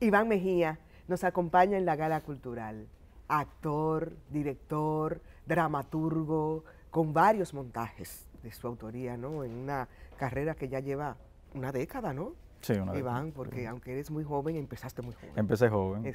Iván Mejía nos acompaña en la gala cultural. Actor, director, dramaturgo, con varios montajes de su autoría, ¿no? En una carrera que ya lleva una década, ¿no? Sí, una Iván, porque aunque eres muy joven, empezaste muy joven. Empecé joven.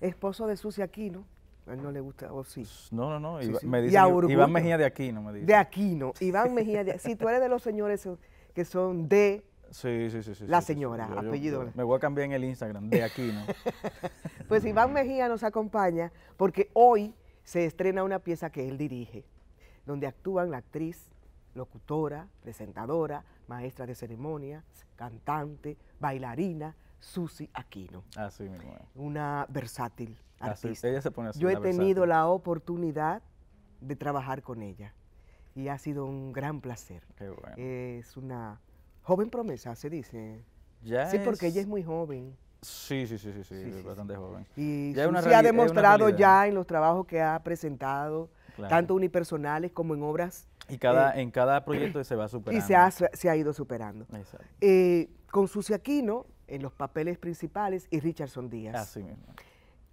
Esposo de Susi Aquino, a él no le gusta, o oh, sí. Pues, no, no, no. y Me dice, Iván Mejía de Aquino, me dice. De Aquino. Iván Mejía de Si tú eres de los señores que son de. Sí, sí, sí. sí la señora, apellido. me voy a cambiar en el Instagram, de Aquino. pues Iván Mejía nos acompaña porque hoy se estrena una pieza que él dirige, donde actúan la actriz, locutora, presentadora, maestra de ceremonias, cantante, bailarina, Susi Aquino. Así ah, mismo. Una versátil yo he tenido la oportunidad de trabajar con ella y ha sido un gran placer. Es una joven promesa, se dice. sí, porque ella es muy joven. Sí, sí, sí, sí, bastante joven. Y se ha demostrado ya en los trabajos que ha presentado, tanto unipersonales como en obras. Y cada, eh, en cada proyecto se va superando. Y se ha, ido superando. Eh, con Sucia Aquino en los papeles principales y Richardson Díaz. Así mismo.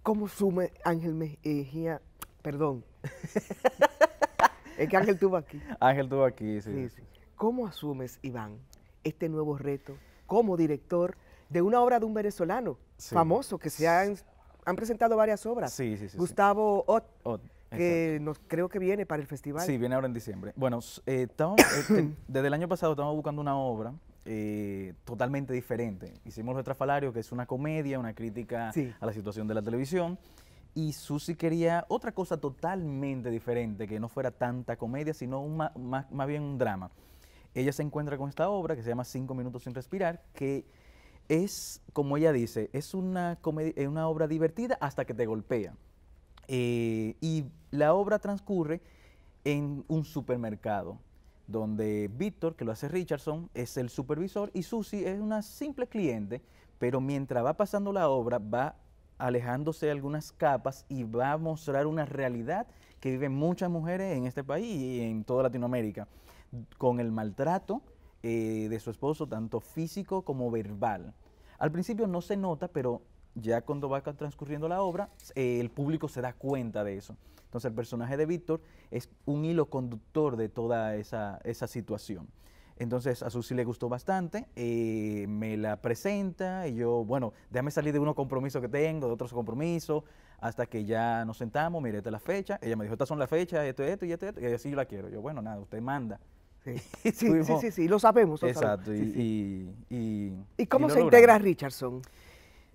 ¿Cómo sume Ángel Mejía? Perdón. es que Ángel tuvo aquí. Ángel tuvo aquí, sí, ¿Cómo asumes, Iván, este nuevo reto como director de una obra de un venezolano famoso que se han, presentado varias obras? Sí, sí, sí. Gustavo Ott. que nos, creo que viene para el festival. Sí, viene ahora en diciembre. Bueno, eh, estamos, eh, desde el año pasado estamos buscando una obra eh, totalmente diferente. Hicimos el Trafalario que es una comedia, una crítica a la situación de la televisión. Y Susi quería otra cosa totalmente diferente, que no fuera tanta comedia, sino más, bien un drama. Ella se encuentra con esta obra que se llama Cinco Minutos sin Respirar, que es, como ella dice, es una, una obra divertida hasta que te golpea. Eh, y la obra transcurre en un supermercado donde Víctor, que lo hace Richardson, es el supervisor y Susi es una simple cliente, pero mientras va pasando la obra va alejándose algunas capas y va a mostrar una realidad que viven muchas mujeres en este país y en toda Latinoamérica, con el maltrato eh, de su esposo, tanto físico como verbal. Al principio no se nota, pero ya cuando va transcurriendo la obra, eh, el público se da cuenta de eso. Entonces el personaje de Víctor es un hilo conductor de toda esa, situación. Entonces a Susi le gustó bastante, eh, me la presenta y yo, bueno, déjame salir de unos compromisos que tengo, de otros compromisos, hasta que ya nos sentamos, miré esta la fecha, ella me dijo, estas son las fechas, esto, esto y esto, esto, y así yo la quiero. Yo, bueno, nada, usted manda. Sí, sí, sí, sí, lo sabemos. Exacto. y, y, cómo se integra Richardson?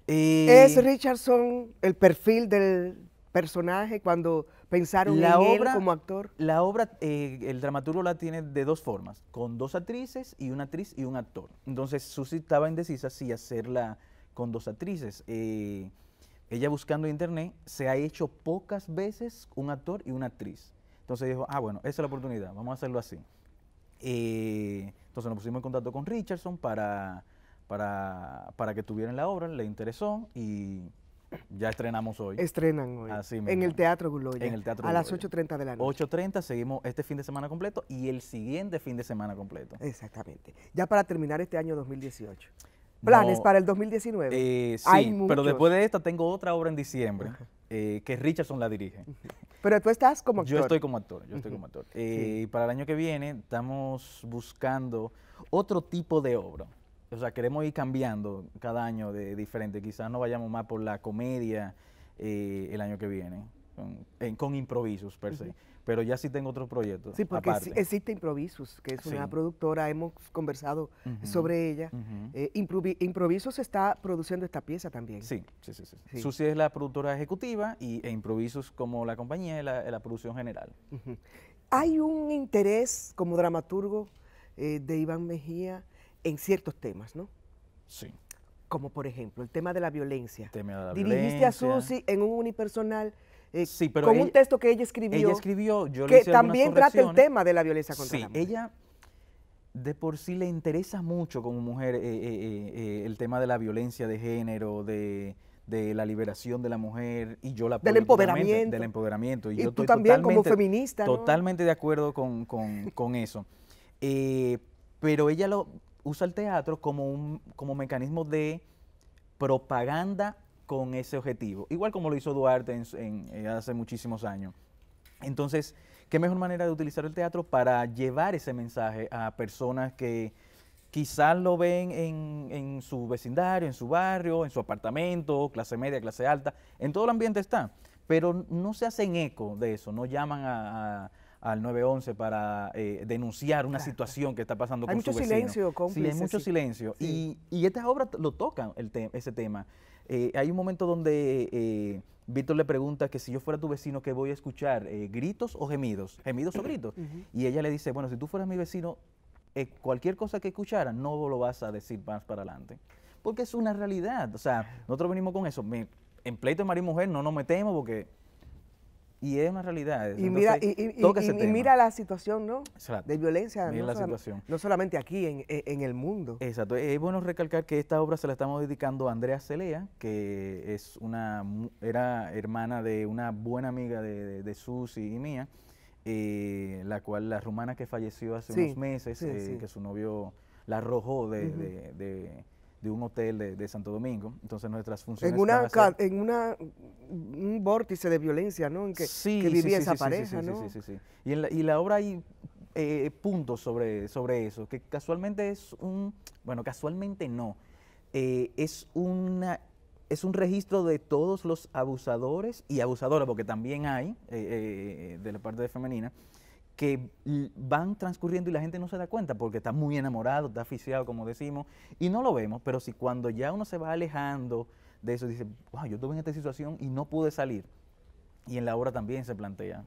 Eh, ¿Es Richardson el perfil del personaje cuando pensaron la en él como actor? La obra, eh, el dramaturgo la tiene de dos formas, con dos actrices y una actriz y un actor. Entonces Susy estaba indecisa si hacerla con dos actrices. Eh, ella buscando internet, se ha hecho pocas veces un actor y una actriz. Entonces dijo, ah, bueno, esa es la oportunidad, vamos a hacerlo así. Eh, entonces nos pusimos en contacto con Richardson para, para que tuvieran la obra, le interesó y ya estrenamos hoy. Estrenan hoy. en el Teatro Guloya. En el Teatro A las 8.30 de la noche. 8.30, seguimos este fin de semana completo y el siguiente fin de semana completo. Exactamente. Ya para terminar este año 2018. ¿Planes para el 2019? Eh, sí, pero después de esta tengo otra obra en diciembre eh, que Richardson la dirige. Pero tú estás como actor. Yo estoy como actor, yo estoy como actor. Eh, para el año que viene estamos buscando otro tipo de obra o sea, queremos ir cambiando cada año de diferente. Quizás no vayamos más por la comedia eh, el año que viene, con, improvisos per se. Pero ya sí tengo otros proyectos. Sí, porque existe Improvisos, que es una productora, hemos conversado sobre ella. Eh, improvisos está produciendo esta pieza también. Sí, sí, sí. sí. es la productora ejecutiva y, e Improvisos como la compañía es la, producción general. ¿Hay un interés como dramaturgo eh, de Iván Mejía? en ciertos temas, ¿no? Sí. Como por ejemplo el tema de la violencia. Dirigiste a Susi en un unipersonal eh, con un texto que ella escribió. Ella escribió, yo le Que también trata el tema de la violencia contra la mujer. Ella de por sí le interesa mucho como mujer eh, eh, el tema de la violencia de género, de, la liberación de la mujer y yo la del empoderamiento del empoderamiento y, tú también como feminista totalmente de acuerdo con, eso pero ella lo usa el teatro como un como mecanismo de propaganda con ese objetivo, igual como lo hizo Duarte eh, hace muchísimos años. Entonces, ¿qué mejor manera de utilizar el teatro para llevar ese mensaje a personas que quizás lo ven en, su vecindario, en su barrio, en su apartamento, clase media, clase alta, en todo el ambiente está, pero no se hacen eco de eso, no llaman a al 911 para eh, denunciar una situación que está pasando con su vecino. hay mucho silencio, Sí, hay mucho silencio. Y, estas obras lo tocan, el ese tema. Eh, hay un momento donde eh, Víctor le pregunta que si yo fuera tu vecino, ¿qué voy a escuchar? ¿Gritos o gemidos? ¿Gemidos o gritos? Y ella le dice, bueno, si tú fueras mi vecino, cualquier cosa que escuchara, no lo vas a decir más para adelante. Porque es una realidad. O sea, nosotros venimos con eso. en pleito de marido y mujer no nos metemos porque y es una realidad. y mira, y, mira la situación, ¿no? De violencia. no, solamente aquí, e, en, el mundo. Exacto. Es bueno recalcar que esta obra se la estamos dedicando a Andrea Celea, que es una, era hermana de una buena amiga de, de, Susi y mía, eh, la cual, la rumana que falleció hace unos meses, eh, que su novio la arrojó de de un hotel de, Santo Domingo. Entonces nuestras funciones... En, una, en una, un vórtice de violencia, ¿no? En que, que vivía esa sí, pareja, ¿no? Sí, sí, Y, en la, obra hay eh, puntos sobre, sobre eso, que casualmente es un... Bueno, casualmente no. Eh, es, una, es un registro de todos los abusadores y abusadoras, porque también hay eh, de la parte femenina, que van transcurriendo y la gente no se da cuenta porque está muy enamorado, está aficiado, como decimos, y no lo vemos, pero si cuando ya uno se va alejando de eso, dice, wow, yo estuve en esta situación y no pude salir. Y en la obra también se plantea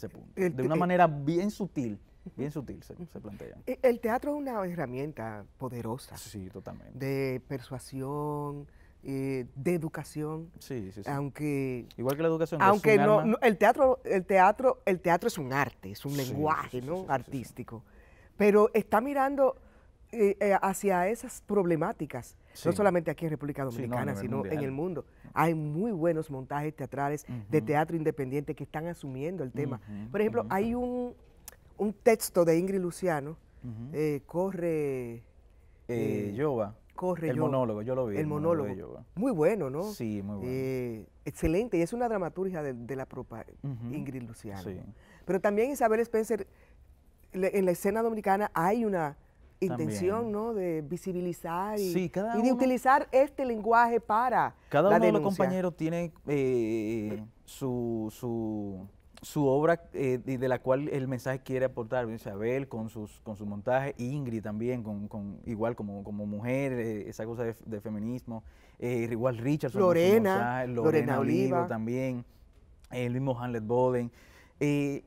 ese punto. de una eh manera bien sutil, bien sutil se, se, plantea. Eh, el teatro es una herramienta poderosa. Sí, totalmente. De persuasión, eh, de educación. Sí, Aunque igual que la educación. Aunque no, el teatro, el teatro, el teatro es un arte, es un lenguaje, ¿no? Artístico. Pero está mirando eh, eh, hacia esas problemáticas, no solamente aquí en República Dominicana, sino en el mundo. Hay muy buenos montajes teatrales de teatro independiente que están asumiendo el tema. Por ejemplo, hay un, un, texto de Ingrid Luciano, corre. Yoba. El monólogo, yo lo vi. El monólogo. muy bueno, ¿no? Sí, muy bueno. Eh, excelente, y es una dramaturgia de, la propia Ingrid Luciano. Pero también Isabel Spencer, en la escena dominicana hay una intención, ¿no? De visibilizar y, de utilizar este lenguaje para. Cada uno de los compañeros tiene eh, su, su obra eh, de la cual el mensaje quiere aportar, Isabel con sus, con su montaje, Ingrid también, con, igual como, mujer, eh, esa cosa de, feminismo, eh, igual Richard, Lorena, Lorena, Oliva, también, el mismo Hamlet Boden. y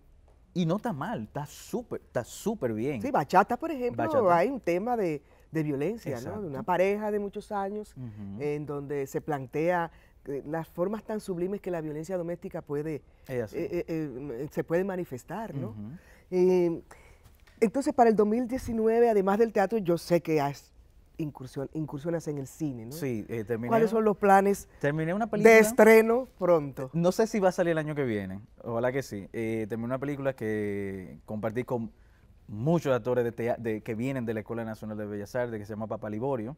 no está mal, está súper, está súper bien. Sí, bachata, por ejemplo, hay un tema de, violencia, ¿no? De una pareja de muchos años, en donde se plantea eh, las formas tan sublimes que la violencia doméstica puede, eh, eh, se puede manifestar, ¿no? entonces, para el 2019, además del teatro, yo sé que has incursión incursionas en el cine, Sí, ¿Cuáles son los planes terminé una de estreno pronto? No sé si va a salir el año que viene, ojalá que sí. terminé una película que compartí con muchos actores que vienen de la Escuela Nacional de Bellas Artes, que se llama Liborio.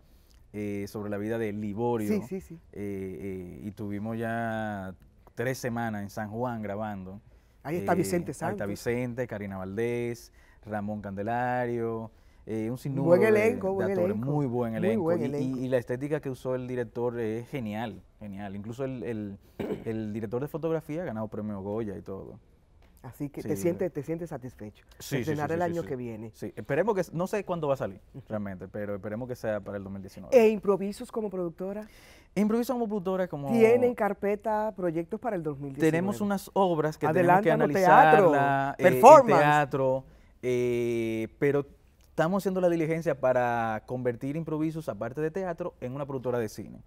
Eh, sobre la vida de Liborio. Sí, eh, eh, y tuvimos ya tres semanas en San Juan grabando. Ahí está Vicente Santos. Ahí está Vicente, Karina Valdés, Ramón Candelario. un sinnúmero buen elenco, elenco. muy buen elenco. Y, la estética que usó el director es genial, genial. Incluso el, el director de fotografía ha ganado premio Goya y todo. Así que te, sientes, te sientes satisfecho. Sí, sí, el año que viene. Sí, esperemos que, no sé cuándo va a salir realmente, pero esperemos que sea para el 2019. ¿E improvisos como productora? Improvisos como productora como... ¿Tienen carpeta proyectos para el 2019? Tenemos unas obras que tenemos que analizar. Teatro, eh, teatro, eh, pero estamos haciendo la diligencia para convertir improvisos, aparte de teatro, en una productora de cine.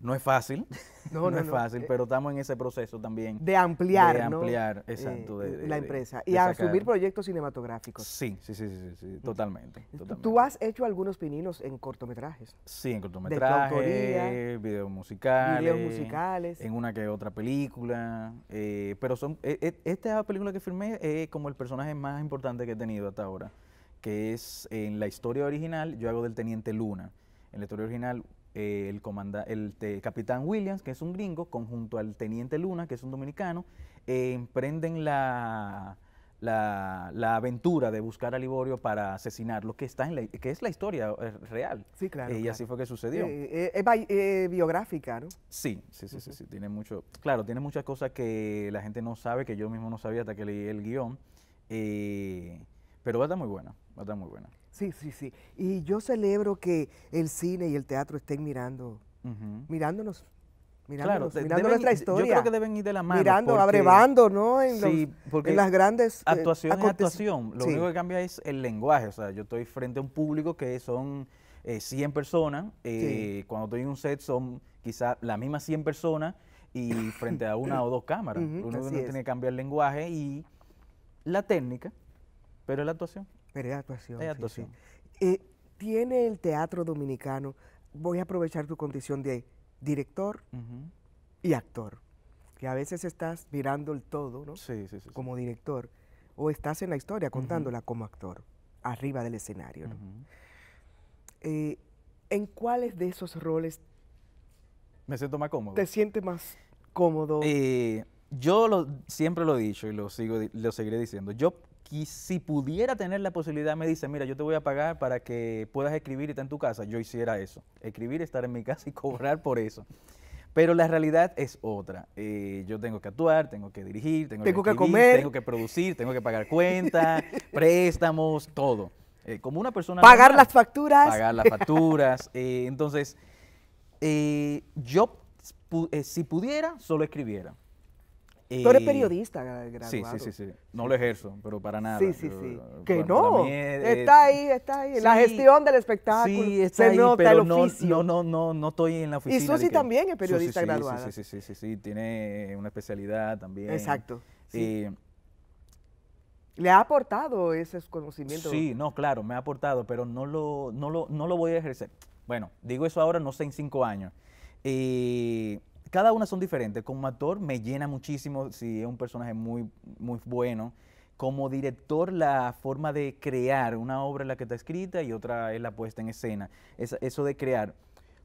No es fácil, no, es fácil, eh, pero estamos en ese proceso también. De ampliar, De ampliar, eh, exacto. la empresa. y a asumir proyectos cinematográficos. Sí, sí, sí, sí, totalmente, Tú has hecho algunos pininos en cortometrajes. Sí, en cortometrajes, videos musicales. Videos musicales. En una que otra película. Eh, pero son e, e, esta película que filmé es como el personaje más importante que he tenido hasta ahora, que es en la historia original, yo hago del Teniente Luna. En la historia original, eh, el, comanda, el capitán Williams, que es un gringo, conjunto al teniente Luna, que es un dominicano, eh, emprenden la, la, aventura de buscar a Liborio para asesinarlo, que, está en la, que es la historia eh, real. Sí, claro. y así fue que sucedió. es biográfica, ¿no? Sí, sí, sí, sí, tiene mucho. Claro, tiene muchas cosas que la gente no sabe, que yo mismo no sabía hasta que leí el guión. pero va a muy buena, va a estar muy buena. Sí, sí, sí. Y yo celebro que el cine y el teatro estén mirando, mirándonos. Mirándonos, mirando nuestra historia. Yo creo que deben ir de la mano. Mirando, abrevando, ¿no? En, porque las grandes. Eh, actuación actuación. Lo único que cambia es el lenguaje. O sea, yo estoy frente a un público que son 100 eh, personas. Eh, cuando estoy en un set son quizás las mismas 100 personas y frente a una o dos cámaras. uno tiene que cambiar el lenguaje y la técnica, pero la actuación. Pero es actuación. Eh, ¿Tiene el teatro dominicano, voy a aprovechar tu condición de director y actor, que a veces estás mirando el todo, ¿no? Como director, o estás en la historia contándola como actor, arriba del escenario, eh, ¿En cuáles de esos roles... Me siento más cómodo. ¿Te sientes más cómodo? Eh, yo siempre lo he dicho y lo, sigo, lo seguiré diciendo. Yo si pudiera tener la posibilidad, me dice, mira, yo te voy a pagar para que puedas escribir y estar en tu casa. Yo hiciera eso, escribir, estar en mi casa y cobrar por eso. Pero la realidad es otra. Eh, yo tengo que actuar, tengo que dirigir, tengo, que, comer, tengo que producir, tengo que pagar cuentas, préstamos, todo. Eh, como una persona. Pagar las facturas. Pagar las facturas. Eh, entonces, yo si pudiera, solo escribiera. Eh, Tú eres periodista graduado. Sí, sí, sí, No lo ejerzo, pero para nada. Sí, sí, sí. que no. está ahí, está ahí. la gestión del espectáculo. Sí, está ahí, pero No, no, no, no estoy en la oficina. Y Susi también es periodista sí, graduada. Sí, sí, sí, sí, sí, Tiene una especialidad también. Exacto. Eh, ¿Le ha aportado ese conocimiento? Sí, no, claro, me ha aportado, pero no lo, no lo, voy a ejercer. Bueno, digo eso ahora, no sé, en cinco años. Y... Eh, cada una son diferentes. Como actor me llena muchísimo si es un personaje muy, muy bueno. Como director, la forma de crear una obra es la que está escrita y otra es la puesta en escena. eso de crear.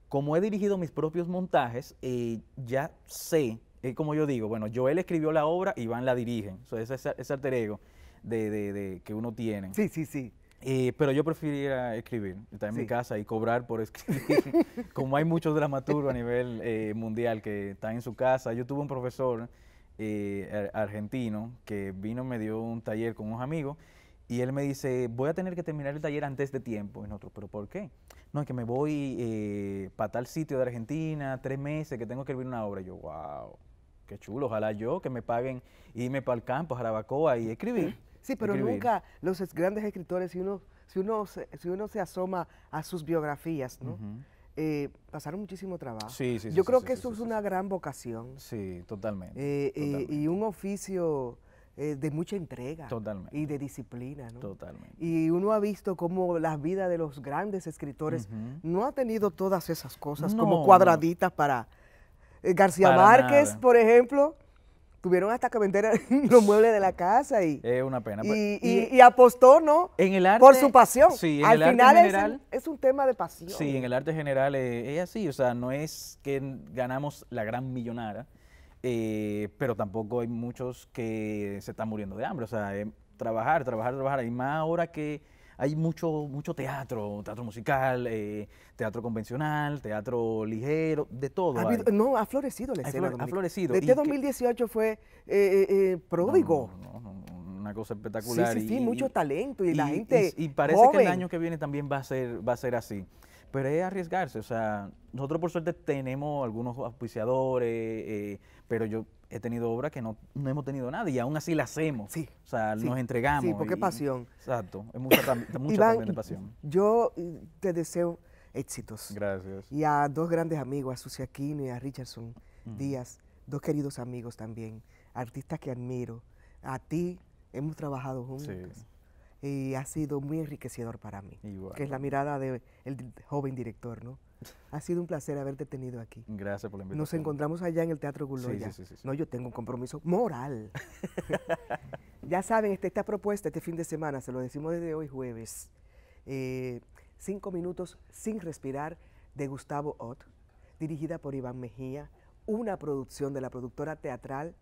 Como he dirigido mis propios montajes, eh, ya sé, eh, como yo digo, bueno, Joel escribió la obra, Iván la dirige. ese, alter ego de, que uno tiene. Sí, sí, sí. Eh, pero yo preferiría escribir, estar en mi casa y cobrar por escribir, como hay muchos dramaturgos a nivel eh, mundial que están en su casa. Yo tuve un profesor eh, argentino que vino, me dio un taller con unos amigos y él me dice, voy a tener que terminar el taller antes de tiempo. Y nosotros, ¿pero por qué? No, es que me voy para tal sitio de Argentina, tres meses, que tengo que escribir una obra. yo, wow, qué chulo, ojalá yo, que me paguen irme para el campo, a Jarabacoa y escribir. Sí, pero nunca los grandes escritores, si uno, si uno, se, si uno se asoma a sus biografías, ¿no? Eh, pasaron muchísimo trabajo. Yo creo que eso es una gran vocación. Sí, totalmente. Eh, eh, y, un oficio de mucha entrega Totalmente. y de disciplina. Totalmente. Y uno ha visto cómo la vida de los grandes escritores no ha tenido todas esas cosas como cuadraditas para... García Márquez, por ejemplo, tuvieron hasta que vender los muebles de la casa y es una pena pues. y, apostó no en el arte, por su pasión sí, al final es, un tema de pasión sí en el arte general eh, es así o sea no es que ganamos la gran millonaria, eh, pero tampoco hay muchos que se están muriendo de hambre o sea eh, trabajar trabajar trabajar hay más ahora que hay mucho, mucho teatro, teatro musical, eh, teatro convencional, teatro ligero, de todo. no, ha florecido la escena. ha florecido. Desde 2018 fue eh, eh, pródigo. una cosa espectacular. Sí, sí, sí y, mucho talento y, la gente. Y, parece que el año que viene también va a ser, va a ser así pero es arriesgarse. O sea, nosotros por suerte tenemos algunos auspiciadores, pero yo he tenido obras que no, hemos tenido nada y aún así la hacemos. Sí. O sea, nos entregamos. Sí, porque pasión. Exacto, es mucha, mucha también pasión. Yo eh, te deseo éxitos. Gracias. Y a dos grandes amigos, a Susi Aquino y a Richardson Díaz, dos queridos amigos también, artistas que admiro. A ti hemos trabajado juntos. Y ha sido muy enriquecedor para mí, Igual. que es la mirada del joven director, ¿no? Ha sido un placer haberte tenido aquí. Gracias por la invitación. Nos encontramos allá en el Teatro Guloya. Sí, sí, sí, no, yo tengo un compromiso moral. ya saben, este, esta propuesta este fin de semana, se lo decimos desde hoy jueves. Eh, cinco minutos sin respirar de Gustavo Ott, dirigida por Iván Mejía, una producción de la productora teatral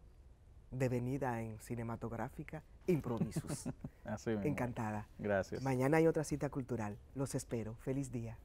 devenida en cinematográfica Improvisos. Así Encantada. Gracias. Mañana hay otra cita cultural. Los espero. Feliz día.